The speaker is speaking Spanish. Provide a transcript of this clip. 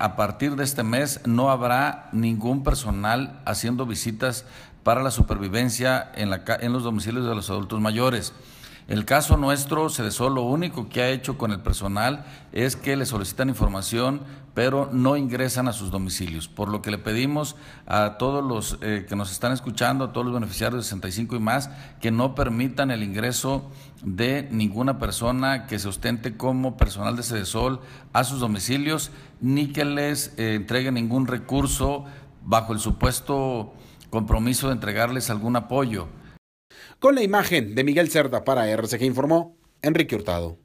A partir de este mes no habrá ningún personal haciendo visitas para la supervivencia en, la, en los domicilios de los adultos mayores. El caso nuestro, Cedesol, lo único que ha hecho con el personal es que le solicitan información, pero no ingresan a sus domicilios. Por lo que le pedimos a todos los eh, que nos están escuchando, a todos los beneficiarios de 65 y más, que no permitan el ingreso de ninguna persona que se ostente como personal de CEDESOL a sus domicilios, ni que les eh, entregue ningún recurso bajo el supuesto compromiso de entregarles algún apoyo. Con la imagen de Miguel Cerda para RCG informó Enrique Hurtado.